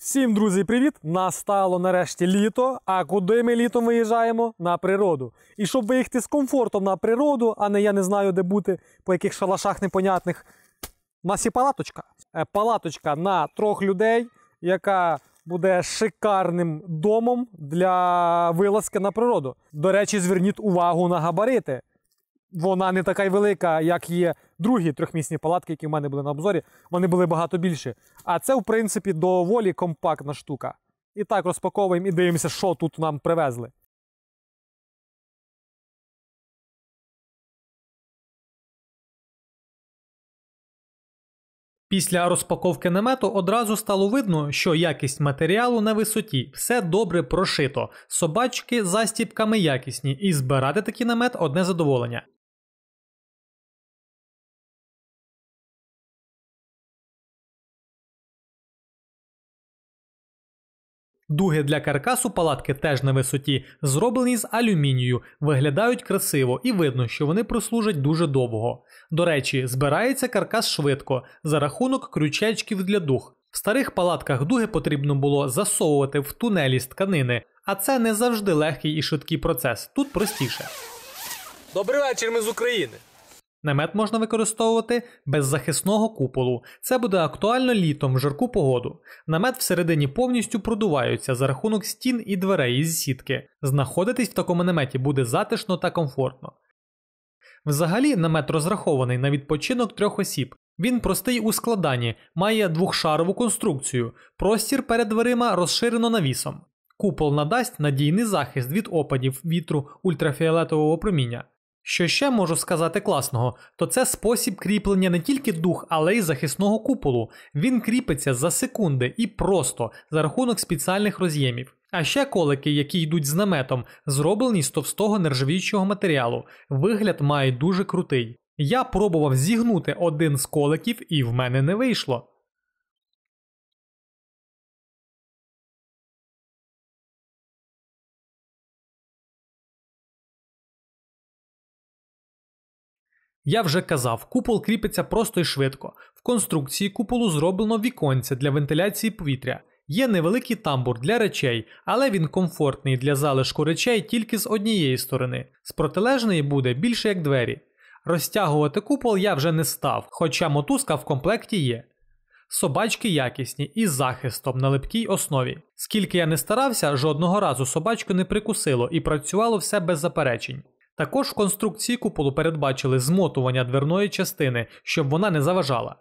Всім, друзі, привіт! Настало нарешті літо. А куди ми літом виїжджаємо? На природу. І щоб виїхати з комфортом на природу, а не я не знаю, де бути, по яких шалашах непонятних. У нас є палаточка. Е, палаточка на трьох людей, яка буде шикарним домом для вилазки на природу. До речі, зверніть увагу на габарити вона не така й велика, як є другі трьохмісні палатки, які в мене були на обзорі. Вони були багато більші. А це, в принципі, доволі компактна штука. І так розпаковуємо і дивимося, що тут нам привезли. Після розпаковки намету одразу стало видно, що якість матеріалу на висоті, все добре прошито, собачки застіпками якісні, і збирати такий намет одне задоволення. Дуги для каркасу палатки теж на висоті, зроблені з алюмінію, виглядають красиво і видно, що вони прослужать дуже довго. До речі, збирається каркас швидко за рахунок крючечків для дух. В старих палатках дуги потрібно було засовувати в тунелі з тканини, а це не завжди легкий і швидкий процес. Тут простіше. Добрий вечір, ми з України. Намет можна використовувати без захисного куполу. Це буде актуально літом в жарку погоду. Намет всередині повністю продувається за рахунок стін і дверей із сітки. Знаходитись в такому наметі буде затишно та комфортно. Взагалі, намет розрахований на відпочинок трьох осіб. Він простий у складанні, має двохшарову конструкцію, простір перед дверима розширено навісом. Купол надасть надійний захист від опадів вітру ультрафіолетового проміння. Що ще можу сказати класного, то це спосіб кріплення не тільки дух, але й захисного куполу. Він кріпиться за секунди і просто за рахунок спеціальних роз'ємів. А ще колики, які йдуть з наметом, зроблені з товстого нержавіючого матеріалу. Вигляд має дуже крутий. Я пробував зігнути один з коликів, і в мене не вийшло. Я вже казав, купол кріпиться просто і швидко. В конструкції куполу зроблено віконця для вентиляції повітря. Є невеликий тамбур для речей, але він комфортний для залишку речей тільки з однієї сторони, з протилежної буде більше як двері. Розтягувати купол я вже не став, хоча мотузка в комплекті є. Собачки якісні і з захистом на липкій основі. Скільки я не старався, жодного разу собачку не прикусило і працювало все без заперечень. Також в конструкції куполу передбачили змотування дверної частини, щоб вона не заважала.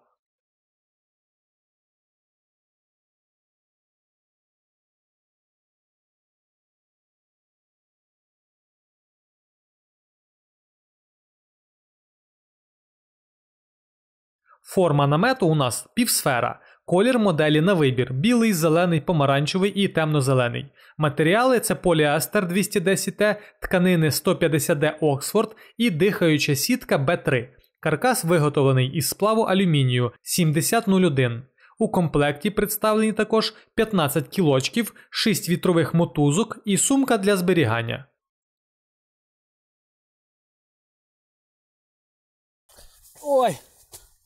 Форма намету у нас півсфера. Колір моделі на вибір: білий, зелений, помаранчевий і темно-зелений. Матеріали це поліастер 210Т, тканини 150D Оксфорд і дихаюча сітка b 3 Каркас виготовлений із сплаву алюмінію 7001. У комплекті представлені також 15 кілочків, 6 вітрових мотузок і сумка для зберігання. Ой,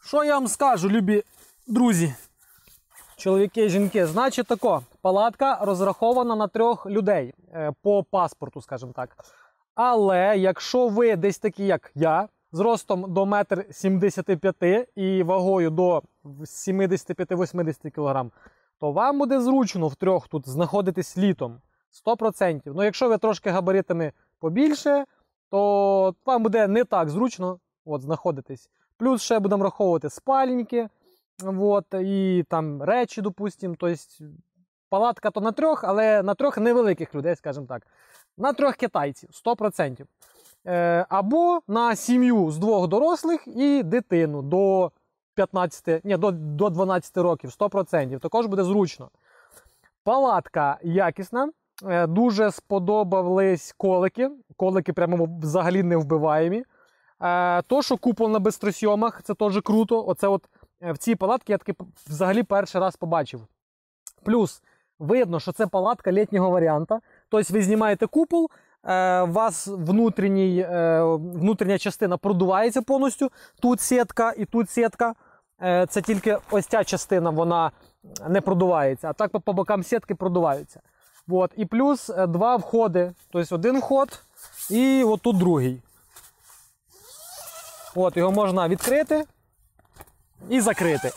що я вам скажу, любі друзі? чоловіки і жінки. Значить, тако, палатка розрахована на трьох людей е, по паспорту, скажімо так. Але якщо ви десь такі, як я, з ростом до 1,75 м і вагою до 75-80 кг, то вам буде зручно в трьох тут знаходитись літом 100%. Ну, якщо ви трошки габаритами побільше, то вам буде не так зручно от, знаходитись. Плюс ще будемо враховувати спальники. Вот, і там речі, допустим, то палатка то на трьох, але на трьох невеликих людей, скажімо так. На трьох китайців 100%. Е, або на сім'ю з двох дорослих і дитину до 15, ні, до, до 12 років, 100%. Також буде зручно. Палатка якісна. Е, дуже сподобались колики. Колики прямо взагалі не вбиваємі. Е, то, що купол на безстросьйомах, це теж круто. Оце от Е, в цій палатці я таки взагалі перший раз побачив. Плюс видно, що це палатка літнього варіанта. Тобто ви знімаєте купол, е, у вас е, внутрішня частина продувається повністю. Тут сітка і тут сітка. Це тільки ось ця частина вона не продувається, а так по бокам сітки продуваються. От. І плюс два входи. Тобто один вход і отут другий. От, Його можна відкрити і закрити.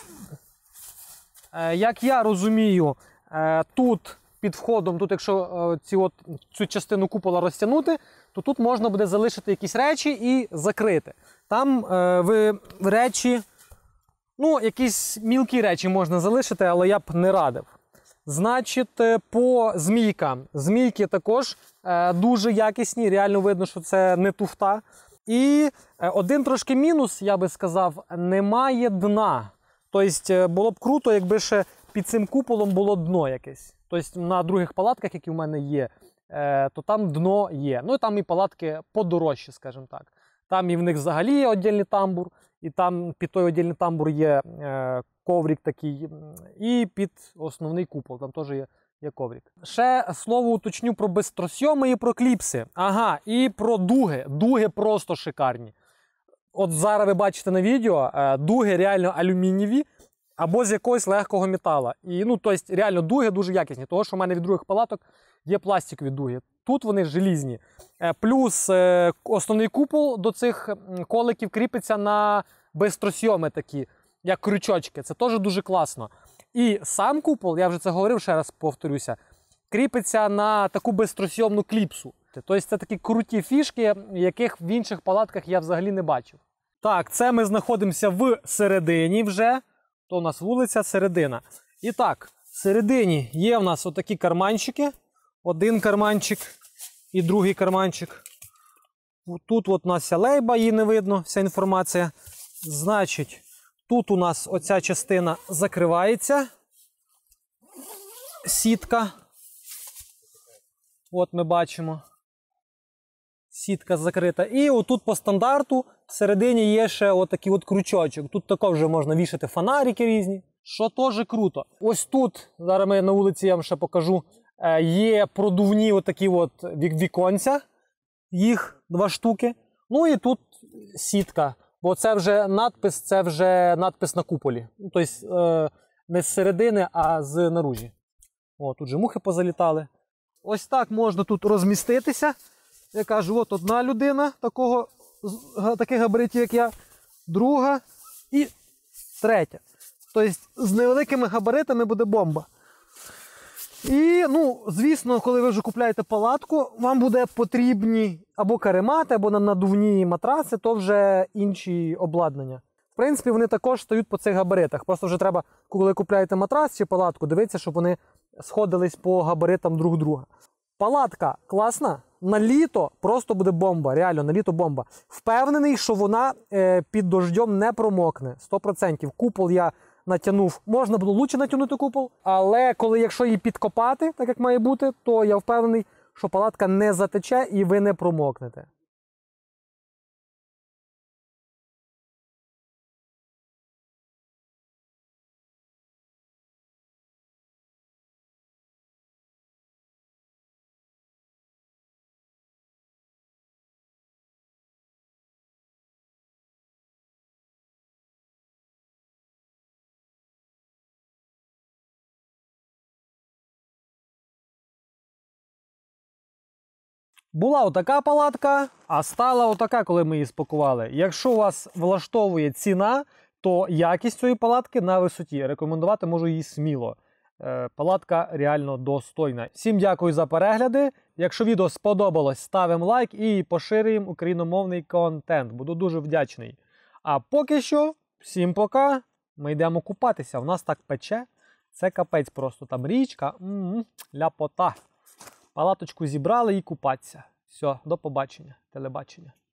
Е, як я розумію, е, тут під входом, тут якщо е, ці от, цю частину купола розтягнути, то тут можна буде залишити якісь речі і закрити. Там ви речі, ну, якісь мілкі речі можна залишити, але я б не радив. Значить, по змійкам. Змійки також дуже якісні, реально видно, що це не туфта. І е, один трошки мінус, я би сказав, немає дна. Тобто е, було б круто, якби ще під цим куполом було дно якесь. Тобто на других палатках, які в мене є, е, то там дно є. Ну і там і палатки подорожчі, скажімо так. Там і в них взагалі є віддільний тамбур, і там під той віддільний тамбур є коврик такий, і під основний купол. Там теж є є коврік. Ще слово уточню про бестросьоми і про кліпси. Ага, і про дуги. Дуги просто шикарні. От зараз ви бачите на відео, е, дуги реально алюмінієві або з якогось легкого метала. І ну, тобто, реально дуги дуже якісні, тому що в мене від других палаток є пластикові дуги. Тут вони желізні. Е, плюс е, основний купол до цих коликів кріпиться на безстросйоми такі, як крючочки. Це теж дуже класно. І сам купол, я вже це говорив, ще раз повторюся, кріпиться на таку безстросйомну кліпсу. Тобто це такі круті фішки, яких в інших палатках я взагалі не бачив. Так, це ми знаходимося в середині вже. То у нас вулиця середина. І так, в середині є в нас отакі карманчики. Один карманчик і другий карманчик. Тут от у нас вся лейба, її не видно, вся інформація. Значить, Тут у нас оця частина закривається. Сітка. От ми бачимо. Сітка закрита. І отут по стандарту всередині є ще отакий от крючочок. Тут також можна вішати фонарики різні, що теж круто. Ось тут, зараз ми на вулиці я вам ще покажу, е, є продувні отакі от віконця. Їх два штуки. Ну і тут сітка бо це вже надпис, це вже надпис на куполі. Ну, Тобто не з середини, а з наружі. О, Тут же мухи позалітали. Ось так можна тут розміститися. Я кажу, от одна людина такого, таких габаритів, як я, друга і третя. Тобто з невеликими габаритами буде бомба. І, ну, звісно, коли ви вже купляєте палатку, вам буде потрібні або каремати, або на надувні матраци, то вже інші обладнання. В принципі, вони також стають по цих габаритах. Просто вже треба, коли купляєте матрас чи палатку, дивитися, щоб вони сходились по габаритам друг друга. Палатка класна, на літо просто буде бомба. Реально, на літо бомба. Впевнений, що вона е, під дождем не промокне. 100%. Купол я Натянув, Можна було лучше натягнути купол, але коли якщо її підкопати, так як має бути, то я впевнений, що палатка не затече і ви не промокнете. Була отака палатка, а стала отака, коли ми її спакували. Якщо вас влаштовує ціна, то якість цієї палатки на висоті. Рекомендувати можу її сміло. Е, палатка реально достойна. Всім дякую за перегляди. Якщо відео сподобалось, ставимо лайк і поширюємо україномовний контент. Буду дуже вдячний. А поки що, всім пока. Ми йдемо купатися. У нас так пече. Це капець, просто там річка. ляпота. Палаточку зібрали і купатися. Все, до побачення, телебачення.